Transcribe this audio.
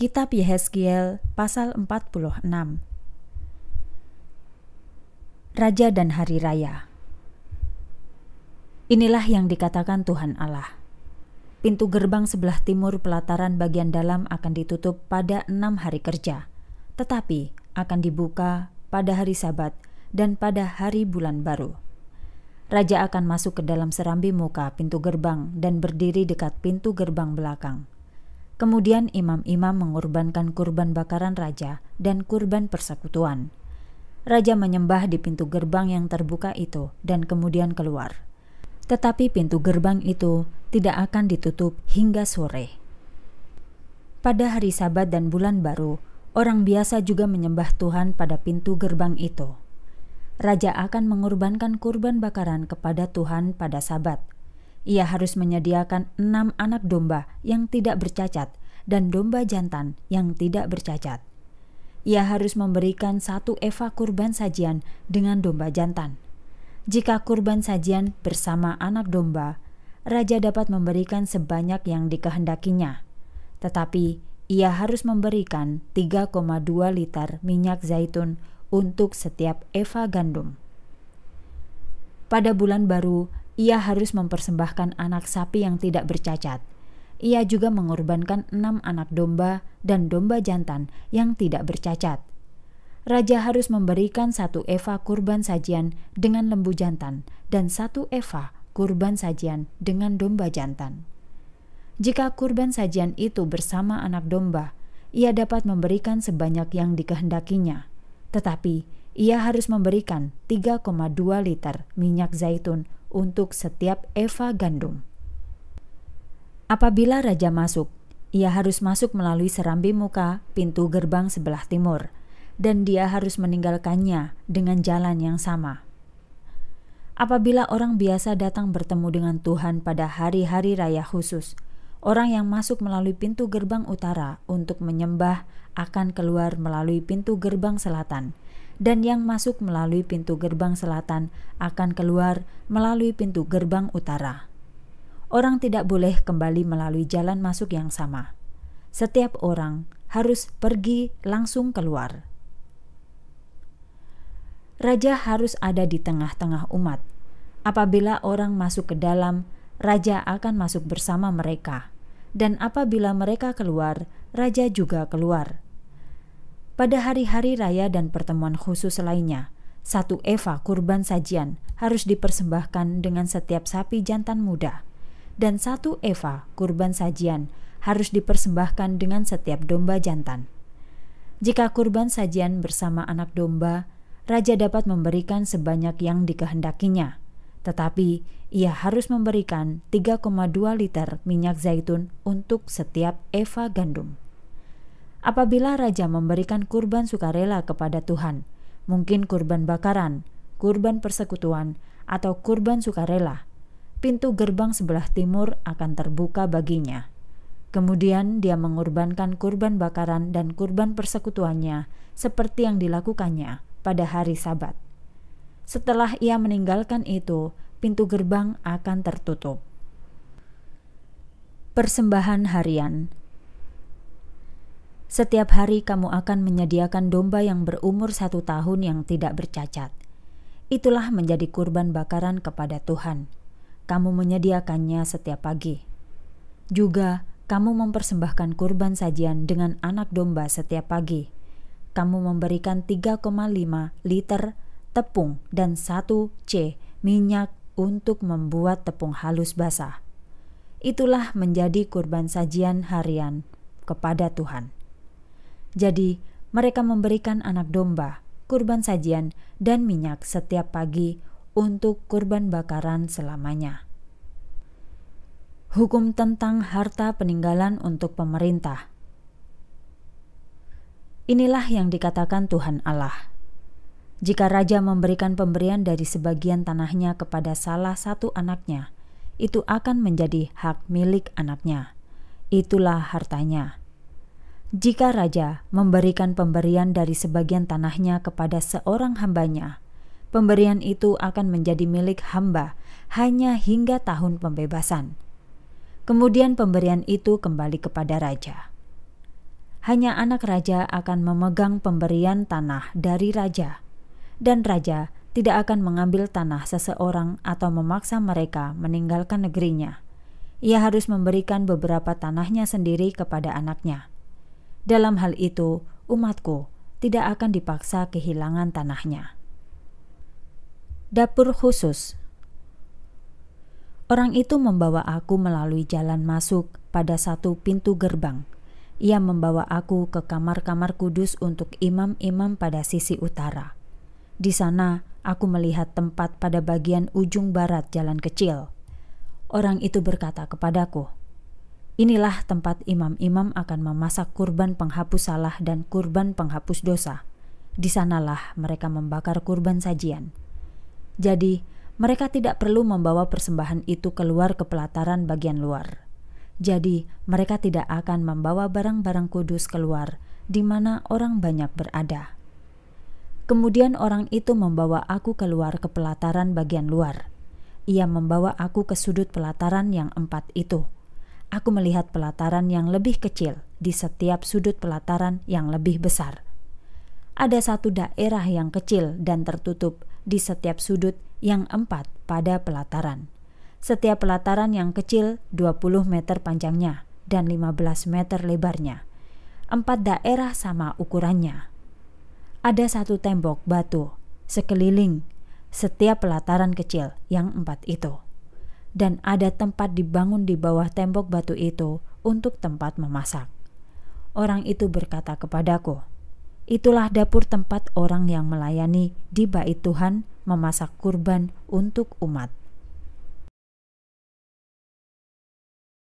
Kitab Yehezkiel pasal 46 Raja dan Hari Raya Inilah yang dikatakan Tuhan Allah. Pintu gerbang sebelah timur pelataran bagian dalam akan ditutup pada enam hari kerja, tetapi akan dibuka pada hari sabat dan pada hari bulan baru. Raja akan masuk ke dalam serambi muka pintu gerbang dan berdiri dekat pintu gerbang belakang Kemudian imam-imam mengorbankan kurban bakaran raja dan kurban persekutuan. Raja menyembah di pintu gerbang yang terbuka itu dan kemudian keluar. Tetapi pintu gerbang itu tidak akan ditutup hingga sore. Pada hari Sabat dan bulan baru, orang biasa juga menyembah Tuhan pada pintu gerbang itu. Raja akan mengorbankan kurban bakaran kepada Tuhan pada Sabat ia harus menyediakan enam anak domba yang tidak bercacat dan domba jantan yang tidak bercacat. Ia harus memberikan satu eva kurban sajian dengan domba jantan. Jika kurban sajian bersama anak domba, raja dapat memberikan sebanyak yang dikehendakinya. Tetapi ia harus memberikan 3,2 liter minyak zaitun untuk setiap eva gandum. Pada bulan baru, ia harus mempersembahkan anak sapi yang tidak bercacat. Ia juga mengorbankan enam anak domba dan domba jantan yang tidak bercacat. Raja harus memberikan satu eva kurban sajian dengan lembu jantan dan satu eva kurban sajian dengan domba jantan. Jika kurban sajian itu bersama anak domba, ia dapat memberikan sebanyak yang dikehendakinya. Tetapi, ia harus memberikan 3,2 liter minyak zaitun untuk setiap eva gandum. Apabila raja masuk, ia harus masuk melalui serambi muka pintu gerbang sebelah timur, dan dia harus meninggalkannya dengan jalan yang sama. Apabila orang biasa datang bertemu dengan Tuhan pada hari-hari raya khusus, orang yang masuk melalui pintu gerbang utara untuk menyembah akan keluar melalui pintu gerbang selatan, dan yang masuk melalui pintu gerbang selatan akan keluar melalui pintu gerbang utara. Orang tidak boleh kembali melalui jalan masuk yang sama. Setiap orang harus pergi langsung keluar. Raja harus ada di tengah-tengah umat. Apabila orang masuk ke dalam, raja akan masuk bersama mereka, dan apabila mereka keluar, raja juga keluar pada hari-hari raya dan pertemuan khusus lainnya, satu eva kurban sajian harus dipersembahkan dengan setiap sapi jantan muda, dan satu eva kurban sajian harus dipersembahkan dengan setiap domba jantan. Jika kurban sajian bersama anak domba, raja dapat memberikan sebanyak yang dikehendakinya, tetapi ia harus memberikan 3,2 liter minyak zaitun untuk setiap eva gandum. Apabila raja memberikan kurban sukarela kepada Tuhan, mungkin kurban bakaran, kurban persekutuan, atau kurban sukarela, pintu gerbang sebelah timur akan terbuka baginya. Kemudian dia mengorbankan kurban bakaran dan kurban persekutuannya seperti yang dilakukannya pada hari Sabat. Setelah ia meninggalkan itu, pintu gerbang akan tertutup. Persembahan harian setiap hari kamu akan menyediakan domba yang berumur satu tahun yang tidak bercacat. Itulah menjadi kurban bakaran kepada Tuhan. Kamu menyediakannya setiap pagi. Juga, kamu mempersembahkan kurban sajian dengan anak domba setiap pagi. Kamu memberikan 3,5 liter tepung dan 1 C minyak untuk membuat tepung halus basah. Itulah menjadi kurban sajian harian kepada Tuhan. Jadi, mereka memberikan anak domba, kurban sajian, dan minyak setiap pagi untuk kurban bakaran selamanya. Hukum tentang harta peninggalan untuk pemerintah. Inilah yang dikatakan Tuhan Allah. Jika raja memberikan pemberian dari sebagian tanahnya kepada salah satu anaknya, itu akan menjadi hak milik anaknya. Itulah hartanya jika raja memberikan pemberian dari sebagian tanahnya kepada seorang hambanya, pemberian itu akan menjadi milik hamba hanya hingga tahun pembebasan. Kemudian pemberian itu kembali kepada raja. Hanya anak raja akan memegang pemberian tanah dari raja, dan raja tidak akan mengambil tanah seseorang atau memaksa mereka meninggalkan negerinya. Ia harus memberikan beberapa tanahnya sendiri kepada anaknya dalam hal itu, umatku tidak akan dipaksa kehilangan tanahnya. Dapur khusus Orang itu membawa aku melalui jalan masuk pada satu pintu gerbang. Ia membawa aku ke kamar-kamar kudus untuk imam-imam pada sisi utara. Di sana, aku melihat tempat pada bagian ujung barat jalan kecil. Orang itu berkata kepadaku, Inilah tempat imam-imam akan memasak kurban penghapus salah dan kurban penghapus dosa. Di sanalah mereka membakar kurban sajian. Jadi, mereka tidak perlu membawa persembahan itu keluar ke pelataran bagian luar. Jadi, mereka tidak akan membawa barang-barang kudus keluar di mana orang banyak berada. Kemudian orang itu membawa aku keluar ke pelataran bagian luar. Ia membawa aku ke sudut pelataran yang empat itu.' aku melihat pelataran yang lebih kecil di setiap sudut pelataran yang lebih besar. Ada satu daerah yang kecil dan tertutup di setiap sudut yang empat pada pelataran. Setiap pelataran yang kecil 20 meter panjangnya dan 15 meter lebarnya. Empat daerah sama ukurannya. Ada satu tembok batu sekeliling setiap pelataran kecil yang empat itu dan ada tempat dibangun di bawah tembok batu itu untuk tempat memasak. Orang itu berkata kepadaku, "Itulah dapur tempat orang yang melayani di bait Tuhan memasak kurban untuk umat."